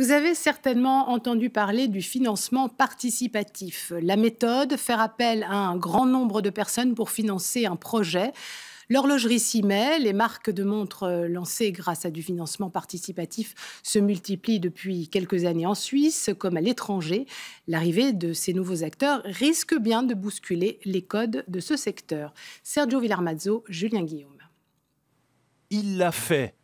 Vous avez certainement entendu parler du financement participatif. La méthode, faire appel à un grand nombre de personnes pour financer un projet. L'horlogerie s'y met, les marques de montres lancées grâce à du financement participatif se multiplient depuis quelques années en Suisse comme à l'étranger. L'arrivée de ces nouveaux acteurs risque bien de bousculer les codes de ce secteur. Sergio Villarmazzo, Julien Guillaume. Il l'a fait.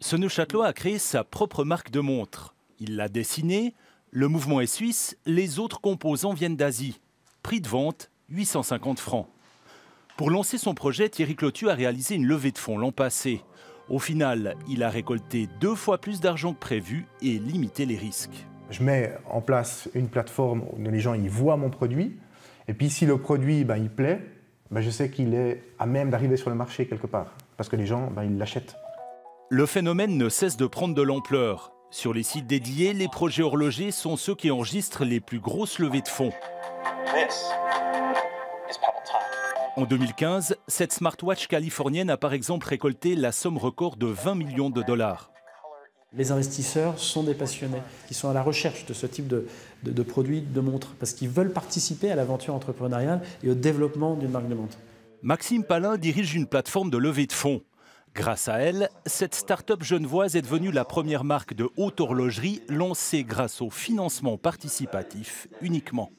Ce Neuchâtelois a créé sa propre marque de montres. Il l'a dessiné. Le mouvement est suisse. Les autres composants viennent d'Asie. Prix de vente 850 francs. Pour lancer son projet, Thierry Clotu a réalisé une levée de fonds l'an passé. Au final, il a récolté deux fois plus d'argent que prévu et limité les risques. Je mets en place une plateforme où les gens y voient mon produit. Et puis si le produit, ben, il plaît, ben, je sais qu'il est à même d'arriver sur le marché quelque part. Parce que les gens, ben, ils l'achètent. Le phénomène ne cesse de prendre de l'ampleur. Sur les sites dédiés, les projets horlogers sont ceux qui enregistrent les plus grosses levées de fonds. En 2015, cette smartwatch californienne a par exemple récolté la somme record de 20 millions de dollars. Les investisseurs sont des passionnés qui sont à la recherche de ce type de, produits, de montres, parce qu'ils veulent participer à l'aventure entrepreneuriale et au développement d'une marque de montre. Maxime Palin dirige une plateforme de levée de fonds. Grâce à elle, cette start-up genevoise est devenue la première marque de haute horlogerie lancée grâce au financement participatif uniquement.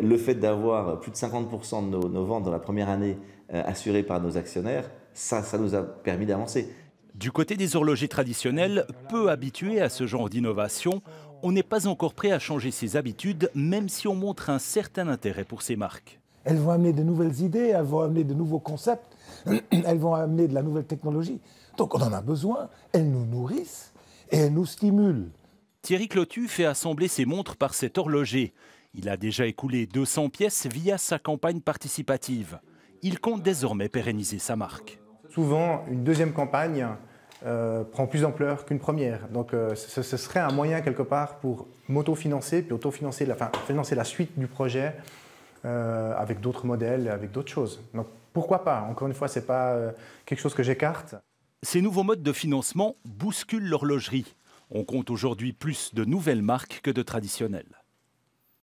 Le fait d'avoir plus de 50% de nos, ventes dans la première année euh, assurées par nos actionnaires, ça, ça nous a permis d'avancer. Du côté des horlogers traditionnels, peu habitués à ce genre d'innovation, on n'est pas encore prêt à changer ses habitudes, même si on montre un certain intérêt pour ces marques. Elles vont amener de nouvelles idées, elles vont amener de nouveaux concepts, elles vont amener de la nouvelle technologie. Donc on en a besoin. Elles nous nourrissent et elles nous stimulent. Thierry Clotu fait assembler ses montres par cet horloger. Il a déjà écoulé 200 pièces via sa campagne participative. Il compte désormais pérenniser sa marque. Souvent, une deuxième campagne euh, prend plus d'ampleur qu'une première. Donc euh, ce, serait un moyen quelque part pour m'autofinancer, puis auto-financer la, financer la suite du projet euh, avec d'autres modèles, avec d'autres choses. Donc pourquoi pas Encore une fois, ce n'est pas euh, quelque chose que j'écarte. Ces nouveaux modes de financement bousculent l'horlogerie. On compte aujourd'hui plus de nouvelles marques que de traditionnelles.